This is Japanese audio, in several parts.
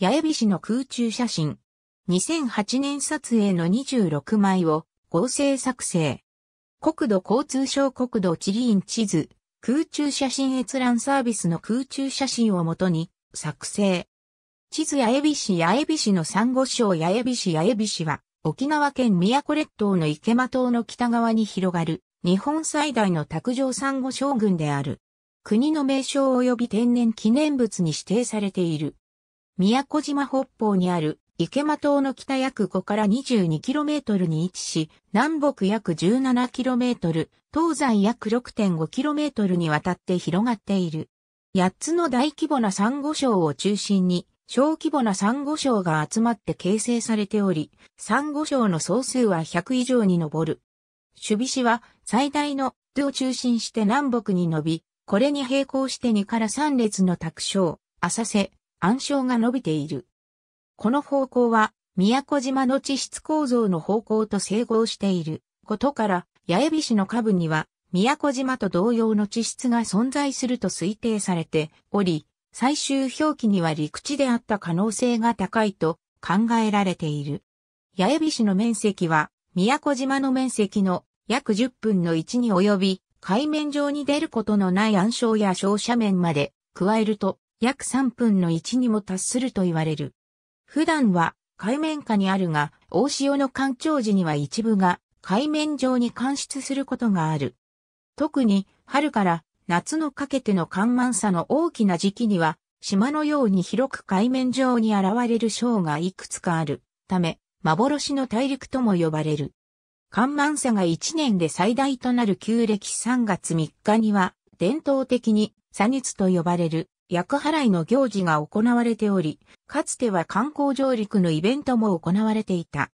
八重菱の空中写真。2008年撮影の26枚を合成作成。国土交通省国土地理院地図、空中写真閲覧サービスの空中写真をもとに作成。地図八重菱八重菱の珊瑚礁八重菱八重菱は沖縄県宮古列島の池間島の北側に広がる日本最大の卓上珊瑚礁群である。国の名称及び天然記念物に指定されている。宮古島北方にある池間島の北約5から 22km に位置し、南北約 17km、東西約 6.5km にわたって広がっている。8つの大規模なサンゴ礁を中心に、小規模なサンゴ礁が集まって形成されており、サンゴ礁の総数は100以上に上る。守備市は最大の図を中心して南北に伸び、これに並行して2から3列の卓礁、浅瀬、暗礁が伸びている。この方向は、宮古島の地質構造の方向と整合していることから、八重菱の下部には、宮古島と同様の地質が存在すると推定されており、最終表記には陸地であった可能性が高いと考えられている。八重菱の面積は、宮古島の面積の約10分の1に及び、海面上に出ることのない暗礁や小斜面まで加えると、約3分の1にも達すると言われる。普段は海面下にあるが、大潮の干潮時には一部が海面上に干出することがある。特に春から夏のかけての干満差の大きな時期には、島のように広く海面上に現れる章がいくつかあるため、幻の大陸とも呼ばれる。干満差が1年で最大となる旧暦3月3日には、伝統的に、砂ニと呼ばれる厄払いの行事が行われており、かつては観光上陸のイベントも行われていた。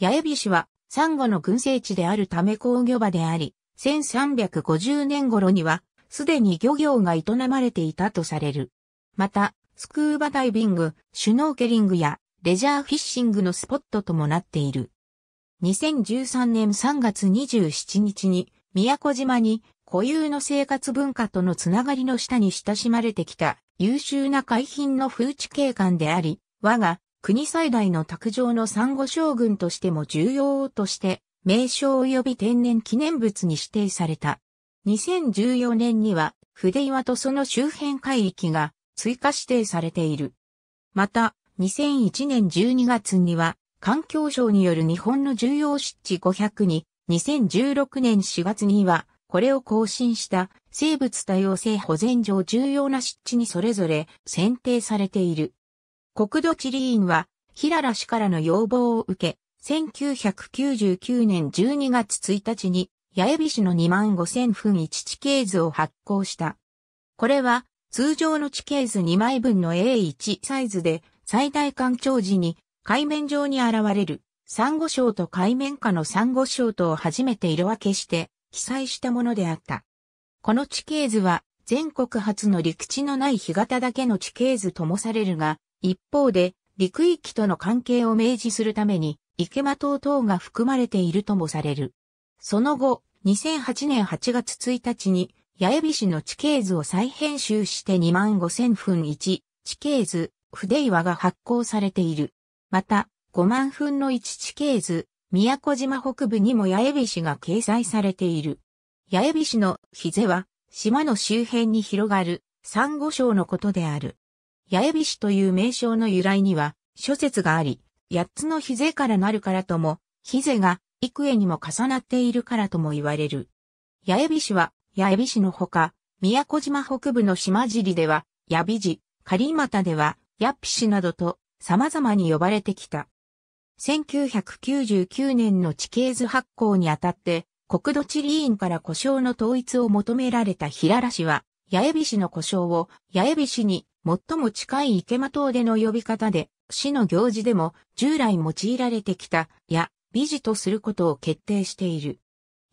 八重菱は、サンゴの群生地であるため工業場であり、1350年頃には、すでに漁業が営まれていたとされる。また、スクーバダイビング、シュノーケリングやレジャーフィッシングのスポットともなっている。2013年3月27日に宮古島に固有の生活文化とのつながりの下に親しまれてきた優秀な海浜の風地景観であり、我が国最大の卓上の産後将軍としても重要として名称及び天然記念物に指定された。2014年には筆岩とその周辺海域が追加指定されている。また、2001年12月には環境省による日本の重要湿地500に、2016年4月にはこれを更新した生物多様性保全上重要な湿地にそれぞれ選定されている。国土地理院は、平良氏からの要望を受け、1999年12月1日に、八重美市の2万5000分1地形図を発行した。これは、通常の地形図2枚分の A1 サイズで、最大干潮時に、海面上に現れる、サンゴ礁と海面下のサンゴ礁とを初めて色分けして、記載したものであった。この地形図は全国初の陸地のない干潟だけの地形図ともされるが、一方で陸域との関係を明示するために池間島等が含まれているともされる。その後、2008年8月1日に八重菱の地形図を再編集して2万5000分1地形図、筆岩が発行されている。また、5万分の1地形図、宮古島北部にも八重菱が掲載されている。八重菱の日瀬は、島の周辺に広がる、珊瑚礁のことである。八重菱という名称の由来には、諸説があり、八つの日瀬からなるからとも、日瀬が幾重にも重なっているからとも言われる。八重菱は、八重菱のほか、宮古島北部の島尻では、八尾寺、狩又では、八尾市などと様々に呼ばれてきた。1999年の地形図発行にあたって、国土地理院から故障の統一を求められた平良氏は、八重菱の故障を八重菱に最も近い池間島での呼び方で、市の行事でも従来用いられてきた、や、美事とすることを決定している。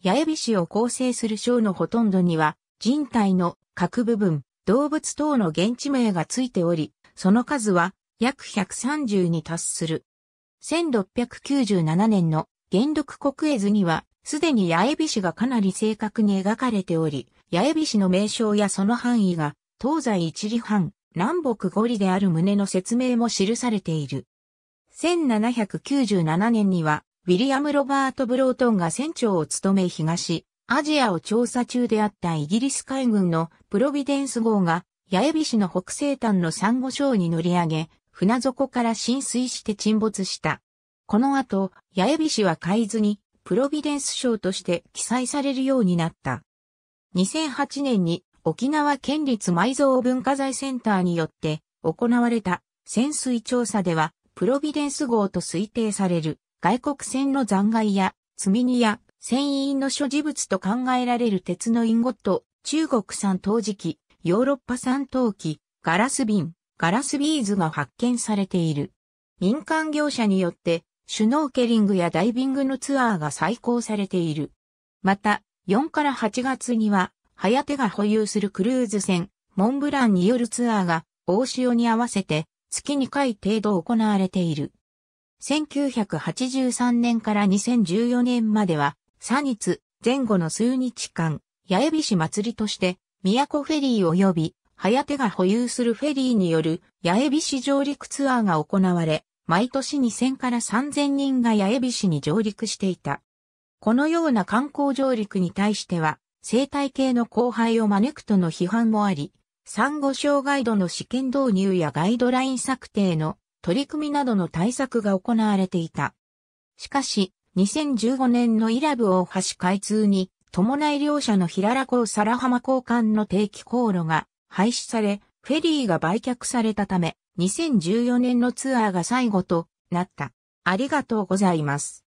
八重菱を構成する章のほとんどには、人体の各部分、動物等の現地名がついており、その数は約130に達する。1697年の元禄国絵図には、すでに八重菱がかなり正確に描かれており、八重菱の名称やその範囲が、東西一里半、南北五里である旨の説明も記されている。1797年には、ウィリアム・ロバート・ブロートンが船長を務め東、アジアを調査中であったイギリス海軍のプロビデンス号が、八重菱の北西端の珊瑚礁に乗り上げ、船底から浸水して沈没した。この後、八重菱は海図に、プロビデンス賞として記載されるようになった。2008年に沖縄県立埋蔵文化財センターによって行われた潜水調査では、プロビデンス号と推定される外国船の残骸や積み荷や船員の所持物と考えられる鉄のインゴット、中国産陶磁器、ヨーロッパ産陶器、ガラス瓶、ガラスビーズが発見されている。民間業者によって、シュノーケリングやダイビングのツアーが再興されている。また、4から8月には、早手が保有するクルーズ船、モンブランによるツアーが、大潮に合わせて、月2回程度行われている。1983年から2014年までは、3日前後の数日間、八重菱祭りとして、都フェリー及び早手が保有するフェリーによる八重菱上陸ツアーが行われ、毎年2000から3000人が八重菱に上陸していた。このような観光上陸に対しては、生態系の荒廃を招くとの批判もあり、産後障イドの試験導入やガイドライン策定の取り組みなどの対策が行われていた。しかし、2015年のイラブ大橋開通に、伴い両社の平良港皿浜交換の定期航路が廃止され、フェリーが売却されたため、2014年のツアーが最後となった。ありがとうございます。